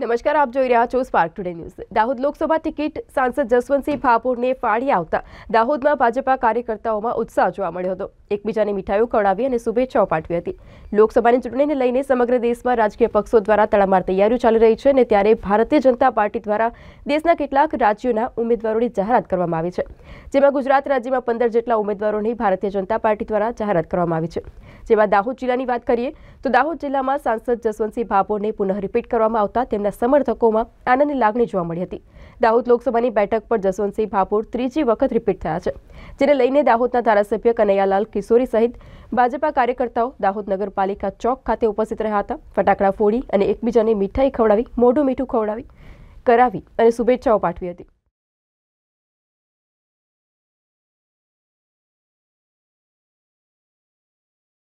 નમસ્કાર આપ જોઈ રહ્યા છો spark today news Dahod Lok Sabha ticket सांसद જસવંતસિંહ ભાપોરને ફાળી આવતા દાહોદમાં ભાજપા કાર્યકરોમાં ઉત્સાહ જોવા મળ્યો હતો એકબીજાને મીઠાઈઓ વળાવી અને શુભેચ્છાઓ પાઠવી હતી લોકસભાની ચૂંટણીને લઈને સમગ્ર દેશમાં રાજકીય પક્ષો દ્વારા તડામર તૈયારીઓ ચાલી રહી છે અને ત્યારે ભારતીય જનતા પાર્ટી દ્વારા દેશના કેટલાક રાજ્યોના ઉમેદવારોની જાહેરાત કરવામાં આવી છે જેમાં ગુજરાત રાજ્યમાં 15 જેટલા ઉમેદવારોની ભારતીય જનતા પાર્ટી દ્વારા જાહેરાત કરવામાં આવી છે જેવા દાહોદ જિલ્લાની વાત કરીએ તો દાહોદ જિલ્લામાં सांसद જસવંતસિંહ ભાપોરને પુનઃ રિપીટ કરવામાં આવતા તેમના સમર્થકોમાં આનંદની લાગણી જોવા મળી હતી દાહોદ લોકસભાની બેઠક પર જસવંતસિંહ ભાપુર ત્રીજી વખત રિપીટ થયા છે જેને લઈને દાહોદના ધારાસભ્ય કનૈયાલાલ કિશોરી સહિત ભાજપા કાર્યકર્તાઓ દાહોદ નગરપાલિકા ચોક ખાતે ઉપસ્થિત રહ્યા હતા ફટાકડા ફોડી અને એકબીજાને મીઠાઈ ખવડાવી મોઢું મીઠું ખવડાવી કરાવી અને શુભેચ્છાઓ પાઠવી હતી